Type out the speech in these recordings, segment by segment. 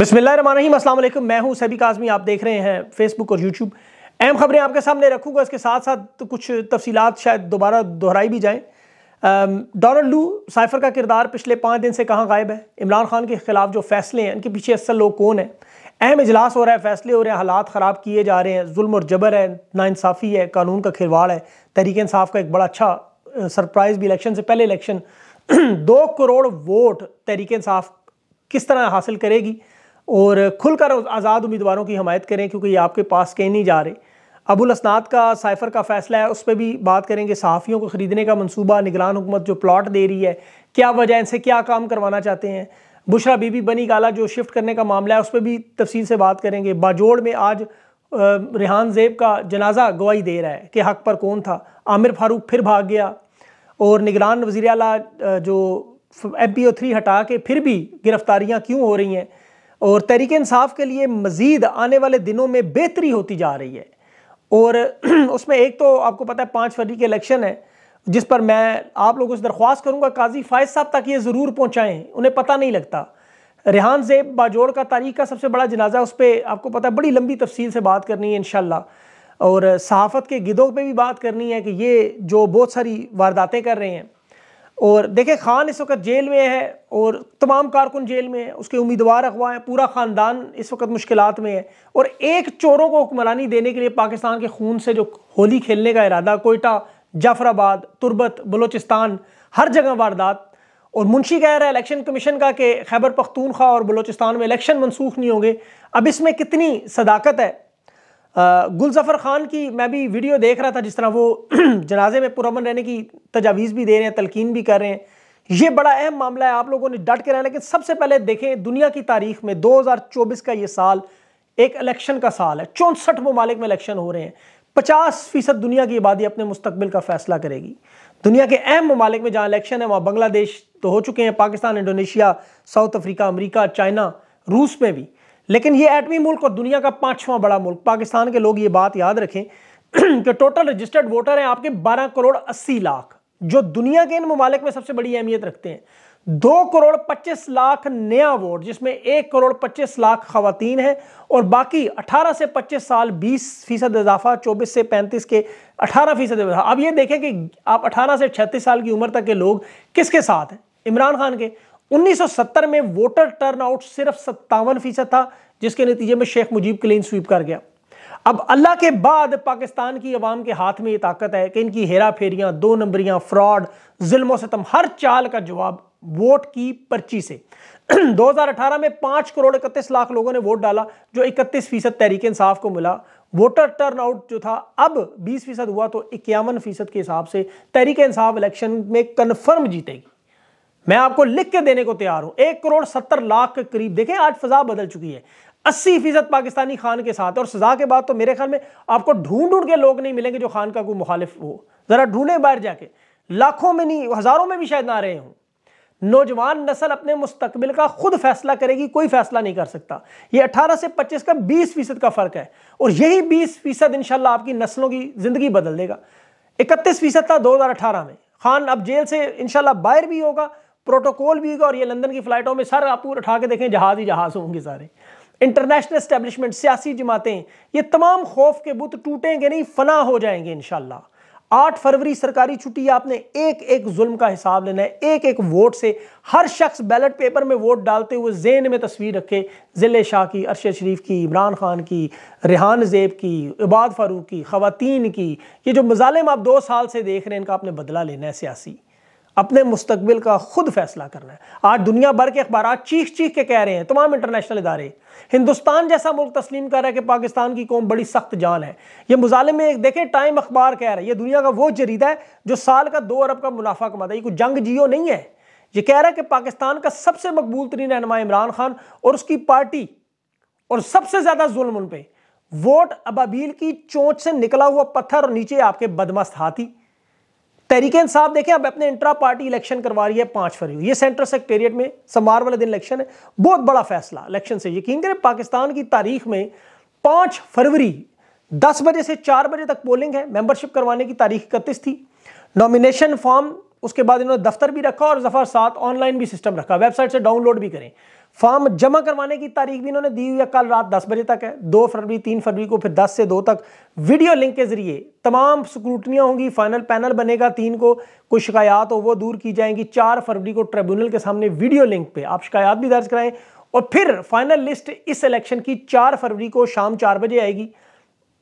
अस्सलाम वालेकुम मैं हूं सभी काजमी आप देख रहे हैं फेसबुक और यूट्यूब अहम खबरें आपके सामने रखूंगा इसके साथ साथ तो कुछ तफसीलात शायद दोबारा दोहराई भी जाएँ डोनल्ड लू साइफर का किरदार पिछले पाँच दिन से कहाँ गायब है इमरान खान के खिलाफ जो फैसले हैं इनके पीछे असल लोग कौन है अहम इजलास हो रहा है फैसले हो रहे हैं हालात ख़राब किए जा रहे हैं जुल्म और जबर है नाइंसाफ़ी है कानून का खिलवाड़ है तहरीक इंसाफ का एक बड़ा अच्छा सरप्राइज़ भी इलेक्शन से पहले इलेक्शन दो करोड़ वोट तहरीक इंसाफ किस तरह हासिल करेगी और खुलकर आज़ाद उम्मीदवारों की हमायत करें क्योंकि ये आपके पास कहीं नहीं जा रहे अबुल असनाद का साइफर का फैसला है उस पर भी बात करेंगे सहाफ़ियों को ख़रीदने का मनसूबा निगरान हुकूमत जो प्लाट दे रही है क्या वजह इनसे क्या काम करवाना चाहते हैं बुशरा बीबी बनी काला जो शिफ्ट करने का मामला है उस पर भी तफसील से बात करेंगे बाजोड़ में आज रिहान जेब का जनाजा गवाही दे रहा है कि हक पर कौन था आमिर फारूक फिर भाग गया और निगरान वजी अला जो एम पी ओ थ्री हटा के फिर भी गिरफ्तारियाँ क्यों हो रही हैं और तहरीक इंसाफ के लिए मज़ीद आने वाले दिनों में बेहतरी होती जा रही है और उसमें एक तो आपको पता है पाँच फरवरी के इलेक्शन है जिस पर मैं आप लोगों से दरख्वास्त करूँगा काजी फ़ायज साहब तक ये ज़रूर पहुँचाएँ उन्हें पता नहीं लगता रेहान जेब बाजोड़ का तारीख का सबसे बड़ा जनाजा उस पर आपको पता है बड़ी लंबी तफसील से बात करनी है इन और सहाफ़त के गिदों पर भी बात करनी है कि ये जो बहुत सारी वारदातें कर रहे हैं और देखें खान इस वक्त जेल में है और तमाम कारकुन जेल में है उसके उम्मीदवार अगवा हैं पूरा ख़ानदान इस वक्त मुश्किल में है और एक चोरों को हुक्मरानी देने के लिए पाकिस्तान के खून से जो होली खेलने का इरादा कोयटा जाफराबाद तुरबत बलोचिस्तान हर जगह वारदात और मुंशी कह रहा है इलेक्शन कमीशन का कि खैबर पख्तूनख्वा और बलोचिस्तान में इलेक्शन मनसूख नहीं होंगे अब इसमें कितनी सदाकत है गुलजफ़र ख़ान की मैं भी वीडियो देख रहा था जिस तरह वो जनाजे में पुरमन रहने की तजावीज़ भी दे रहे हैं तलकिन भी कर रहे हैं ये बड़ा अहम मामला है आप लोगों ने डट के रहना लेकिन सबसे पहले देखें दुनिया की तारीख में 2024 का ये साल एक इलेक्शन का साल है चौंसठ ममालिक में इलेक्शन हो रहे हैं पचास फीसद दुनिया की आबादी अपने मुस्तबिल का फैसला करेगी दुनिया के अहम ममालिक में जहाँ इलेक्शन है वहाँ बांग्लादेश तो हो चुके हैं Pakistan Indonesia South Africa America China रूस में भी लेकिन ये एटमी मुल्क और दुनिया का पांचवा बड़ा मुल्क पाकिस्तान के लोग ये बात याद रखें कि टोटल रजिस्टर्ड वोटर हैं आपके 12 करोड़ 80 लाख जो दुनिया के इन ममालिक में सबसे बड़ी अहमियत रखते हैं दो करोड़ पच्चीस लाख नया वोट जिसमें एक करोड़ पच्चीस लाख खातन हैं और बाकी अठारह से पच्चीस साल बीस फीसद इजाफा चौबीस से पैंतीस के अठारह फीसद इजाफा अब ये देखें कि आप अठारह से छत्तीस साल की उम्र तक के लोग किसके साथ हैं इमरान खान के 1970 में वोटर टर्नआउट सिर्फ सत्तावन फीसद था जिसके नतीजे में शेख मुजीब क्लीन स्वीप कर गया अब अल्लाह के बाद पाकिस्तान की अवाम के हाथ में ये ताकत है कि इनकी हेरा फेरियां दो नंबरियां फ्रॉड से तम हर चाल का जवाब वोट की पर्ची से 2018 में पांच करोड़ इकतीस लाख लोगों ने वोट डाला जो इकतीस फीसद तहरीक इंसाफ को मिला वोटर टर्नआउट जो था अब 20 फीसद हुआ तो इक्यावन फीसद के हिसाब से तहरीक इंसाफ इलेक्शन में कन्फर्म जीतेगी मैं आपको लिख के देने को तैयार हूं एक करोड़ सत्तर लाख के करीब देखें आज फजा बदल चुकी है अस्सी फीसद पाकिस्तानी खान के साथ और सजा के बाद तो मेरे ख्याल में आपको ढूंढ ढूंढ के लोग नहीं मिलेंगे जो खान का कोई मुखालिफ हो जरा ढूंढे बाहर जाके लाखों में नहीं हजारों में भी शायद ना रहे हों नौजवान नस्ल अपने मुस्तकबिल का खुद फैसला करेगी कोई फैसला नहीं कर सकता ये 18 से 25 का 20 फीसद का फ़र्क है और यही 20 फीसद इनशाला आपकी नस्लों की ज़िंदगी बदल देगा 31 फीसद था 2018 में खान अब जेल से इनशाला बाहर भी होगा प्रोटोकॉल भी होगा और ये लंदन की फ़्लाइटों में सर आप उठा के देखें जहाज़ ही जहाज़ होंगे सारे इंटरनेशनल इस्टेबलिशमेंट सियासी जमातें ये तमाम खौफ के बुत टूटेंगे नहीं फना हो जाएंगे इन आठ फरवरी सरकारी छुट्टी आपने एक एक जुल्म का हिसाब लेना है एक एक वोट से हर शख्स बैलेट पेपर में वोट डालते हुए जेन में तस्वीर रखे ज़िले शाह की अरशद शरीफ की इमरान खान की रेहान जेब की इबाद फारूक की खातन की ये जो मजालिम आप दो साल से देख रहे हैं इनका आपने बदला लेना है सियासी अपने मुस्तबिल का खुद फैसला करना है आज दुनिया भर के अखबार चीख चीख के कह रहे हैं तमाम इंटरनेशनल इदारे हिंदुस्तान जैसा मुल्क तस्लीम कर रहा है कि पाकिस्तान की कौम बड़ी सख्त जान है ये मुजालिम में देखें टाइम अखबार कह रहा है ये दुनिया का वो जरीदा है जो साल का दो अरब का मुनाफा कमाता है ये कोई जंग जियो नहीं है ये कह रहा है कि पाकिस्तान का सबसे मकबूल तरीन रहनमा इमरान खान और उसकी पार्टी और सबसे ज़्यादा जुल्म उन पर वोट अबाबील की चोट से निकला हुआ पत्थर और नीचे आपके बदमस्त हाथी तरीके इंसाफ देखें अब अपने इंट्रा पार्टी इलेक्शन करवा रही है पांच फरवरी ये सेंट्रल सेक्रेटेरिएट में सोमवार वाले दिन इलेक्शन है बहुत बड़ा फैसला इलेक्शन से यकीन करें पाकिस्तान की तारीख में पांच फरवरी दस बजे से चार बजे तक पोलिंग है मेंबरशिप करवाने की तारीख इकतीस थी नॉमिनेशन फॉर्म उसके बाद इन्होंने दफ्तर भी रखा और जफर साथ ऑनलाइन भी सिस्टम रखा वेबसाइट से डाउनलोड भी करें फॉर्म जमा करवाने की तारीख भी इन्होंने दी हुई है कल रात 10 बजे तक है 2 फरवरी 3 फरवरी को फिर 10 से 2 तक वीडियो लिंक के जरिए तमाम स्क्रूटनियाँ होंगी फाइनल पैनल बनेगा तीन को कुछ शिकायत हो वो दूर की जाएंगी 4 फरवरी को ट्रिब्यूनल के सामने वीडियो लिंक पे आप शिकायत भी दर्ज कराएं और फिर फाइनल लिस्ट इस इलेक्शन की चार फरवरी को शाम चार बजे आएगी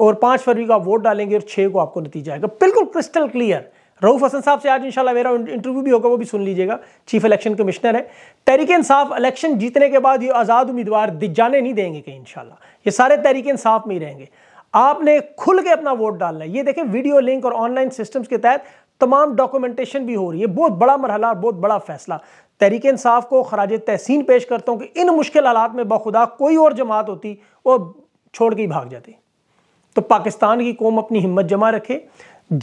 और पाँच फरवरी को आप वोट डालेंगे और छः को आपको नतीजा आएगा बिल्कुल क्रिस्टल क्लियर रऊफ हसन साहब से आज इंशाल्लाह मेरा इंटरव्यू भी होगा वो भी सुन लीजिएगा चीफ इलेक्शन कमिश्नर है तहरीक इंसाफ इलेक्शन जीतने के बाद ये आज़ाद उम्मीदवार जाने नहीं देंगे कहीं इंशाल्लाह ये सारे तहरीक इंसाफ में ही रहेंगे आपने खुल के अपना वोट डालना है ये देखें वीडियो लिंक और ऑनलाइन सिस्टम्स के तहत तमाम डॉक्यूमेंटेशन भी हो रही है बहुत बड़ा मरहला और बहुत बड़ा फैसला तहरीक इंसाफ को खराज तहसीन पेश करता हूँ कि इन मुश्किल हालात में बखुदा कोई और जमात होती वो छोड़ के ही भाग जाती तो पाकिस्तान की कौम अपनी हिम्मत जमा रखे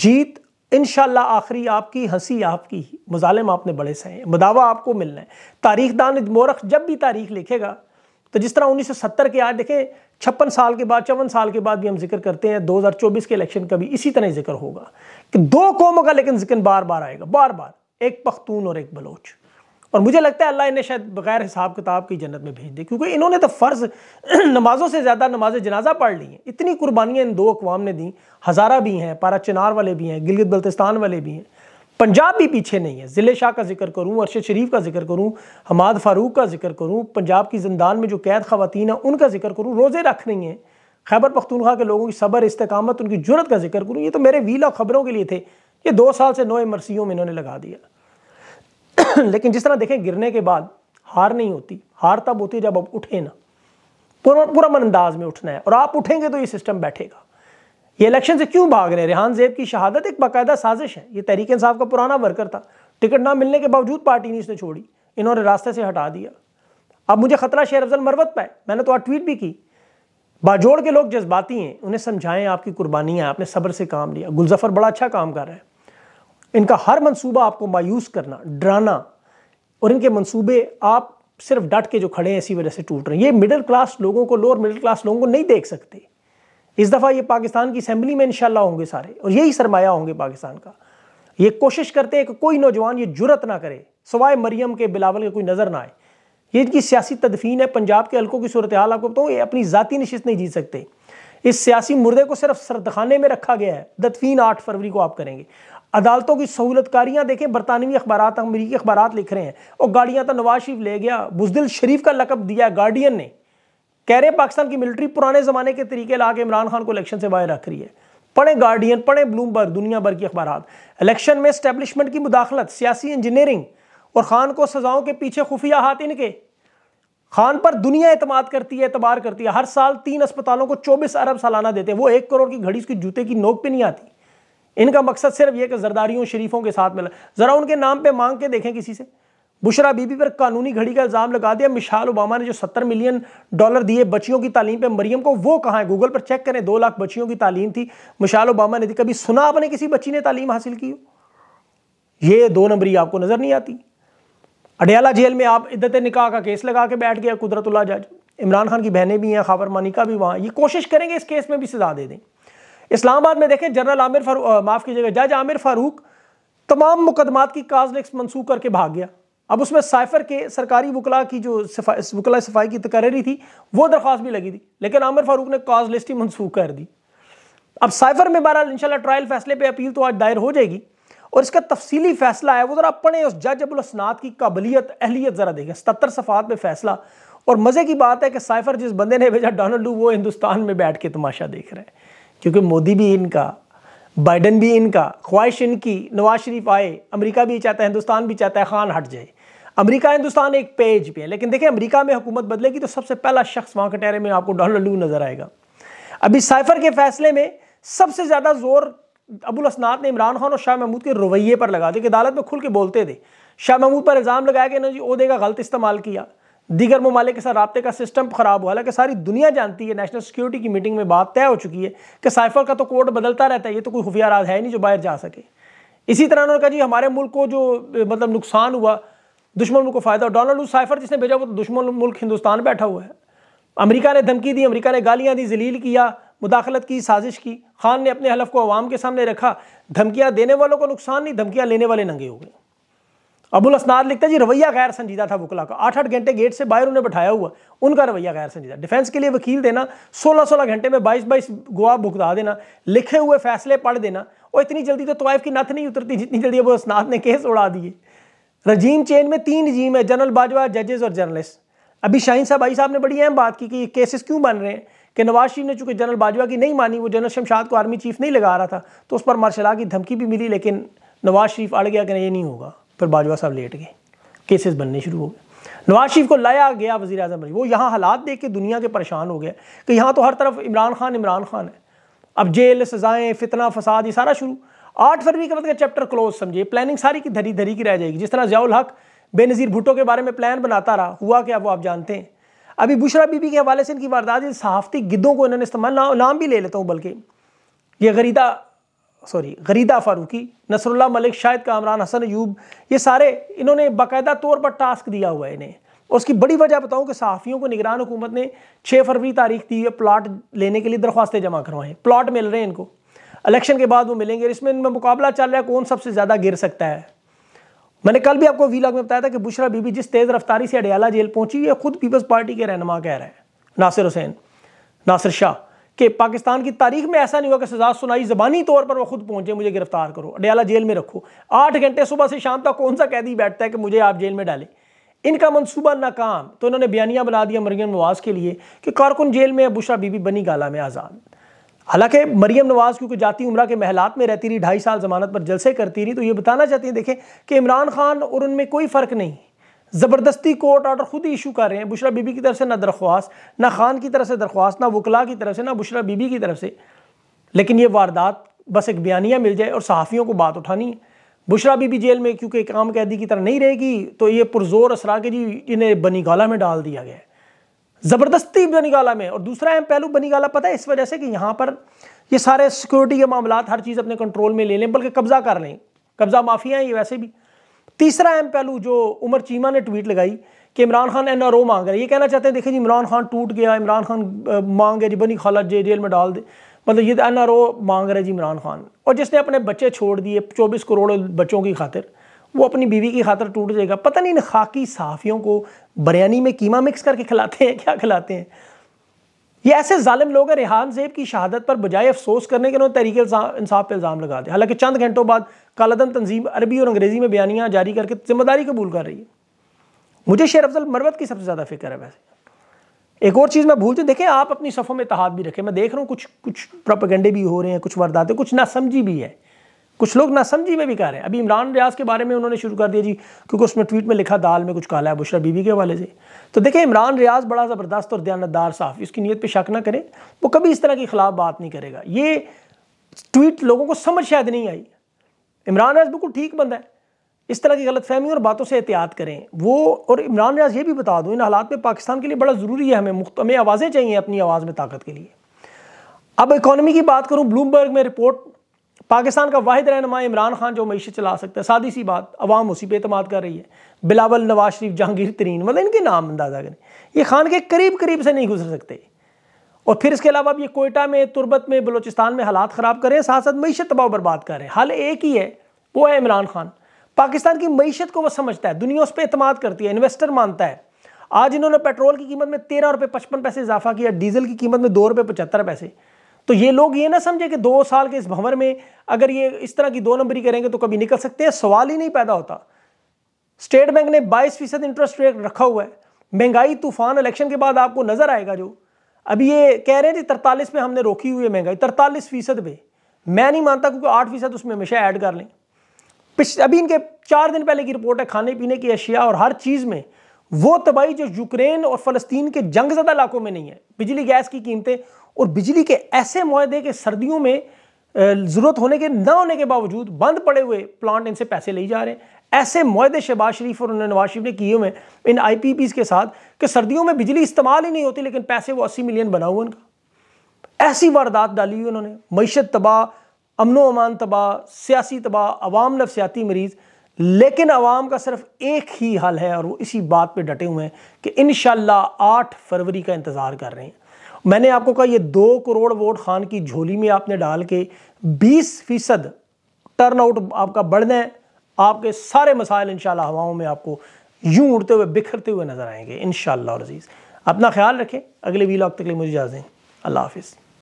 जीत इन आखिरी आपकी हंसी आपकी ही मुजालिम आपने बड़े सहे मदावा आपको मिलना है तारीख दान मोरख जब भी तारीख लिखेगा तो जिस तरह 1970 के आज देखें छप्पन साल के बाद चौवन साल के बाद भी हम जिक्र करते हैं 2024 के इलेक्शन का भी इसी तरह जिक्र होगा कि दो कौमों का लेकिन जिक्र बार बार आएगा बार बार एक पख्तून और एक बलोच और मुझे लगता है अल्लाह इन्हें शायद बगैर हिसाब किताब की जन्नत में भेज दे क्योंकि इन्होंने तो फ़र्ज़ नमाज़ों से ज़्यादा नमाज जनाजा पढ़ ली हैं इतनी कुर्बानियाँ इन दो अकवाम ने दी हज़ारा भी हैं पारा चिनार वाले भी हैं गिलगित बल्तिस्तान वाले भी हैं पंजाब भी पीछे नहीं है ज़िले शाह का जिक्र करूँ अरशद शरीफ का जिक्र करूँ हमाद फारूक का जिक्र करूँ पंजाब की जिंदान में जो कैद खवतान हैं उनका जिक्र करूँ रोज़े रख रही हैं खैबर पख्तूनखा के लोगों की सबर इस्तकामत उनकी जरूरत का जिक्र करूँ ये तो मेरे वीला खबरों के लिए थे ये दो साल से नौ मरसियों में इन्होंने लगा दिया लेकिन जिस तरह देखें गिरने के बाद हार नहीं होती हार तब होती है जब आप उठे ना पूरा मन अंदाज में उठना है और आप उठेंगे तो ये सिस्टम बैठेगा ये इलेक्शन से क्यों भाग रहे हैं रेहान जेब की शहादत एक बाकायदा साजिश है ये तहरीक इंसाफ का पुराना वर्कर था टिकट ना मिलने के बावजूद पार्टी ने इसने छोड़ी इन्होंने रास्ते से हटा दिया अब मुझे खतरा शेर अफजल मरवत पाए मैंने तो आज ट्वीट भी की बाजोड़ के लोग जज्बाती हैं उन्हें समझाएं आपकी कुर्बानियां आपने सब्र से काम लिया गुलजफर बड़ा अच्छा काम कर रहा है इनका हर मंसूबा आपको मायूस करना डराना और इनके मंसूबे आप सिर्फ डट के जो खड़े हैं इसी वजह से टूट रहे हैं ये मिडिल क्लास लोगों को लोअर मिडिल क्लास लोगों को नहीं देख सकते इस दफ़ा ये पाकिस्तान की असम्बली में इंशाला होंगे सारे और यही सरमाया होंगे पाकिस्तान का ये कोशिश करते हैं कि कोई नौजवान ये जुरत ना करे सवाए मरियम के बिलावल के कोई नज़र ना आए ये इनकी सियासी तदफीन है पंजाब के हल्कों की सूरत हाल आपको बताऊँ ये अपनी ज़ाती नशस्त नहीं जीत सकते इस सियासी मुर्दे को सिर्फ सरदखाने में रखा गया है दतफीन आठ फरवरी को आप करेंगे अदालतों की सहूलतकारियाँ देखें बरतानवी अखबार अमरीकी अखबार लिख रहे हैं और गाड़ियाँ तो नवाज शरीफ ले गया बुजदिल शरीफ का लकब दिया गार्डियन ने कह रहे पाकिस्तान की मिलिट्री पुराने ज़माने के तरीके ला के इमरान खान को इलेक्शन से बाहर रख रही है पढ़ें गार्डियन पढ़ें ब्लूमबर्ग दुनिया भर की अखबार इलेक्शन में स्टैब्लिशमेंट की मुदाखलत सियासी इंजीनियरिंग और ख़ान को सजाओं के पीछे खुफिया हाथ इनके खान पर दुनिया अतमाद करती है एतबार करती है हर साल तीन अस्पतालों को चौबीस अरब सालाना देते हैं वो एक करोड़ की घड़ी उसकी जूते की नोक पे नहीं आती इनका मकसद सिर्फ यह कि जरदारियों शरीफों के साथ मिला ज़रा उनके नाम पर मांग के देखें किसी से बुशरा बीबी पर कानूनी घड़ी का इल्ज़ाम लगा दिया मिशाल ओबामा ने जो सत्तर मिलियन डॉलर दिए बच्चियों की तालीम पे मरियम को वो कहाँ है गूगल पर चेक करें दो लाख बच्चियों की तालीम थी मिशाल ओबामा ने थी कभी सुना आपने किसी बच्ची ने तालीम हासिल की हो ये दो नंबरी आपको नज़र नहीं आती अडयाला जेल में आप इद्दत निकाह का केस लगा के बैठ गया कुदरतुल्ला जज इमरान खान की बहनें भी हैं खावर मानिका भी वहाँ ये कोशिश करेंगे इस केस में भी सजा दे दें इस्लामाबाद में देखें जनरल आमिर फारूक माफ़ कीजिएगा जज आमिर फारूक तमाम मुकदमात की काज लिस्ट मनसूख करके भाग गया अब उसमें साइफर के सरकारी वकला की जो सफाई वकला सफाई की तकरी थी वो दरख्वास्त भी लगी थी लेकिन आमिर फारूक ने काज लिस्ट ही मनसूख कर दी अब साइफर में बहरहाल इनशाला ट्रायल फैसले पर अपील तो आज दायर हो जाएगी और इसका तफसीली फैसला है वो ज़रा पढ़ें उस जज अबुलसनात की काबिलियत अहलियत ज़रा देखें सतर सफ़ात में फैसला और मज़े की बात है कि साइफर जिस बंदे ने भेजा डोनाल्ड वो हिंदुस्तान में बैठ के तमाशा देख रहे हैं क्योंकि मोदी भी इनका बाइडन भी इनका ख्वाहिश इनकी नवाज शरीफ आए अमेरिका भी चाहता है हिंदुस्तान भी चाहता है खान हट जाए अमेरिका हिंदुस्तान एक पेज पे है लेकिन देखिए अमेरिका में हुकूमत बदलेगी तो सबसे पहला शख्स वहाँ कटहरे में आपको डॉलर लू नज़र आएगा अभी साइफर के फैसले में सबसे ज़्यादा जोर अबुल असनात ने इमरान खान और शाह महमूद के रवैये पर लगा दिया कि अदालत में खुल के बोलते थे शाह महमूद पर इल्ज़ाम लगाया कि इन्होंने जी अहदे का गलत इस्तेमाल किया दीगर ममालिक के साथ रबते का सिस्टम ख़राब हुआ हालांकि सारी दुनिया जानती है नेशनल सिक्योरिटी की मीटिंग में बात तय हो चुकी है कि साइफर का तो कोड बदलता रहता है ये तो कोई खुफिया राज है नहीं जो बाहर जा सके इसी तरह उन्होंने कहा जी हमारे मुल्क को जो मतलब नुकसान हुआ दुश्मन मुल्क को फ़ायदा और डोनाल्ड साइफर जिसने भेजा वो तो दुश्मन मुल्क हिंदुस्तान बैठा हुआ है अमरीका ने धमकी दी अमरीका ने गालियाँ दी जलील किया मुदाखलत की साजिश की खान ने अपने हलफ को अवाम के सामने रखा धमकियाँ देने वालों को नुकसान नहीं धमकियाँ लेने वाले नंगे हो गए अबुल असनाद लिखता जी रवैया गैर संजीदा था वकला का आठ आठ घंटे गेट से बाहर उन्हें बैठाया हुआ उनका रवैया गैर संजीदा डिफेंस के लिए वकील देना सोलह सोलह घंटे में बाईस बाईस गुआ भुगता देना लिखे हुए फैसले पढ़ देना और इतनी जल्दी तो तवाइफ की नथ नहीं उतरती जितनी जल्दी अबुल असनाद ने केस उड़ा दिए रजीम चेन में तीन रजीम है जनरल बाजवा जजेस और जर्नलिस्ट अभी शाहीन साहब भाई साहब ने बड़ी अहम बात की कि केसेस क्यों बन रहे हैं कि नवाज शरीफ ने चूंकि जनरल बाजवा की नहीं मानी वो जनरल शमशाद को आर्मी चीफ नहीं लगा रहा था तो उस पर मार्शल की धमकी भी मिली लेकिन नवाज शरीफ अड़ गया कि नहीं होगा फिर बाजवा साहब लेट गए केसेस बनने शुरू हो गए नवाज शरीफ को लाया गया वजी अजम वो यहाँ हालात देख के दुनिया के परेशान हो गया कि यहाँ तो हर तरफ इमरान खान इमरान खान है अब जेल सज़ाएँ फितना फसाद ये सारा शुरू आठ फरवरी के बाद का चैप्टर क्लोज समझिए प्लानिंग सारी की धरी धरी की रह जाएगी जिस तरह जयाल हक बेनज़ीर भुटो के बारे में प्लान बनाता रहा हुआ क्या वो आप जानते हैं अभी बुशरा बीबी के हवाले से इनकी वारदात इन सहाफ़ती गिद्धों को इन्होंने इस्तेमाल ना, नाम भी ले लेता हूँ बल्कि ये गरीदा सॉरी गरीदा फारूकी नसरुल्ला मलिक शाहिद कामरान हसन यूब ये सारे इन्होंने बाकायदा तौर पर टास्क दिया हुआ है इन्हें और उसकी बड़ी वजह बताऊं कि सहाफ़ियों को निगरान हुकूमत ने 6 फरवरी तारीख दी है प्लाट लेने के लिए दरख्वास्तें जमा करवाएं प्लाट मिल रहे हैं इनको इलेक्शन के बाद वो मिलेंगे इसमें इनमें मुकाबला चल रहा है कौन सबसे ज़्यादा गिर सकता है मैंने कल भी आपको वीलॉग में बताया था कि बुशरा बीबी जिस तेज़ रफ्तारी से अडयाला जेल पहुंची है खुद पीपल्स पार्टी के रहनमा कह रहे हैं नासिर हुसैन नासिर शाह कि पाकिस्तान की तारीख में ऐसा नहीं हुआ कि सजा सुनाई जबानी तौर पर वो खुद पहुंचे मुझे गिरफ्तार करो अडयाला जेल में रखो आठ घंटे सुबह से शाम तक कौन सा कैदी बैठता है कि मुझे आप जेल में डालें इनका मनसूबा नाकाम तो इन्होंने बयानियाँ बना दिया मरियम नवाज़ के लिए कि कारकुन जेल में बुशरा बीबी बनी गाला में आज़ाद हालांकि मरियम नवाज़ क्योंकि जाती उम्र के महलात में रहती रही ढाई साल जमानत पर जलसे करती रही तो ये बताना चाहती हैं देखें कि इमरान खान और उनमें कोई फ़र्क नहीं ज़बरदस्ती कोर्ट ऑर्डर खुद ही इशू कर रहे हैं बुशरा बीबी की तरफ से ना दरख्वास्त ना खान की तरफ से दरख्वास्त ना वकला की तरफ से ना बुशरा बीबी की तरफ से लेकिन ये वारदात बस एक बयानिया मिल जाए और सहाफ़ियों को बात उठानी है बुशरा बीबी जेल में क्योंकि एक आम कैदी की तरह नहीं रहेगी तो ये पुरजोर असरा के जी इन्हें बनीगाला में डाल दिया गया है ज़बरदस्ती बनीगाला में और दूसरा अहम पहलू बनीगाला पता है इस वजह से कि यहाँ पर ये सारे सिक्योरिटी के मामला हर चीज़ अपने कंट्रोल में ले लें बल्कि कब्ज़ा कर लें कब्ज़ा माफिया ये वैसे भी तीसरा अहम पहलू जो उमर चीमा ने ट्वीट लगाई कि Imran Khan N R O मांग रहे हैं ये कहना चाहते हैं देखिए जी इमरान खान टूट गया इमरान खान मांग है जी बनी खाला जे जेल में डाल दे मतलब ये एन आर ओ मांग रहे जी इमरान खान और जिसने अपने बच्चे छोड़ दिए चौबीस करोड़ बच्चों की खातिर वो अपनी बीवी की खातर टूट जाएगा पता नहीं इन खाकी सहाफ़ियों को बिरयानी में कीमा मिक्स करके खिलाते हैं क्या खिलाते हैं ये ऐसे जालिम लोग हैं रेहान जेब की शहादत पर बजाय अफसोस करने के उन्होंने तरीके इंसाफ पर इल्ज़ाम लगा दिया हालांकि चंद घंटों बाद कालादन तंजीम अरबी और अंग्रेज़ी में बयानियाँ जारी करके जिम्मेदारी कबूल कर रही है मुझे शेर अफजल मरवत की सबसे ज़्यादा फिक्र है वैसे एक और चीज़ मैं भूलते देखें आप अपनी सफ़ों में तहाद भी रखें मैं देख रहा हूँ कुछ कुछ प्रोपेगेंडे भी हो रहे हैं कुछ वारदातें कुछ नासमझी भी है कुछ लोग नासमझी में भी कह रहे हैं अभी इमरान रियाज के बारे में उन्होंने शुरू कर दिया जी क्योंकि उसमें ट्वीट में लिखा दाल में कुछ काला है बुशरा बीबी के हवाले से तो देखें इमरान रियाज बड़ा ज़बरदस्त और दयानतदार साफ़ इसकी नीयत पर शक ना करें वो कभी इस तरह के खिलाफ बात नहीं करेगा ये ट्वीट लोगों को समझ शायद नहीं आई इमरान रियाज बिल्कुल ठीक बंदा है इस तरह की गलत फहमी और बातों से एहतियात करें वो और इमरान रियाज ये भी बता दूँ इन हालात में पाकिस्तान के लिए बड़ा ज़रूरी है हमें मुख्त हमें आवाज़ें चाहिए अपनी आवाज़ में ताकत के लिए अब इकानमी की बात करूँ ब्लूमबर्ग में रिपोर्ट पाकिस्तान का वाहिद रहनमा इमरान खान जो मीशत चला सकता है सादी सी बात अवाम उसी पर अतमाद कर रही है बिलावल नवाज शरीफ जहांगीर तरीन मतलब इनके नाम अंदाज़ा करें ये खान के करीब करीब से नहीं गुजर सकते और फिर इसके अलावा अब ये कोयटा में तुरबत में बलोचिस्तान में हालात ख़राब करें साथ साथ मीशत तबाह बर्बाद करें हल एक ही है वो है इमरान खान पाकिस्तान की मीशत को वह समझता है दुनिया उस पर अतमाद करती है इन्वेस्टर मानता है आज इन्होंने पेट्रोल की कीमत में तेरह रुपये पचपन पैसे इजाफा किया डीजल की कीमत में दो रुपये पचहत्तर पैसे तो ये लोग ये ना समझे कि दो साल के इस भंवर में अगर ये इस तरह की दो नंबरी करेंगे तो कभी निकल सकते हैं सवाल ही नहीं पैदा होता स्टेट बैंक ने बाईस फीसद इंटरेस्ट रेट रखा हुआ है महंगाई तूफान इलेक्शन के बाद आपको नजर आएगा जो अभी ये कह रहे थे तरतालीस में हमने रोकी हुई है महंगाई तरतालीस फीसद पे मैं नहीं मानता क्योंकि आठ फीसद उसमें हमेशा ऐड कर लें अभी इनके चार दिन पहले की रिपोर्ट है खाने पीने की अशिया और हर चीज़ में वो तबाही जो यूक्रेन और फलस्तीन के जंग इलाकों में नहीं है बिजली गैस की कीमतें और बिजली के ऐसे माहदे के सर्दियों में ज़रूरत होने के ना होने के बावजूद बंद पड़े हुए प्लांट इनसे पैसे ले जा रहे हैं ऐसे माहे शहबाज शरीफ और नवाज शरीफ ने किए हुए हैं इन आई के साथ कि सर्दियों में बिजली इस्तेमाल ही नहीं होती लेकिन पैसे वो अस्सी मिलियन बना हुआ उनका ऐसी वारदात डाली हुई उन्होंने मीशत तबाह अमनो अमान तबाह सियासी तबाह अवाम नफसियाती मरीज़ लेकिन आवाम का सिर्फ एक ही हल है और वो इसी बात पे डटे हुए हैं कि इन शाह आठ फरवरी का इंतज़ार कर रहे हैं मैंने आपको कहा ये दो करोड़ वोट खान की झोली में आपने डाल के बीस फीसद टर्न आउट आपका बढ़ना है आपके सारे मसाइल इन हवाओं में आपको यूं उड़ते हुए बिखरते हुए नजर आएंगे इन अजीज़ अपना ख्याल रखें अगले वीलॉग तक लिए मुझे जाए अल्लाह हाफिज़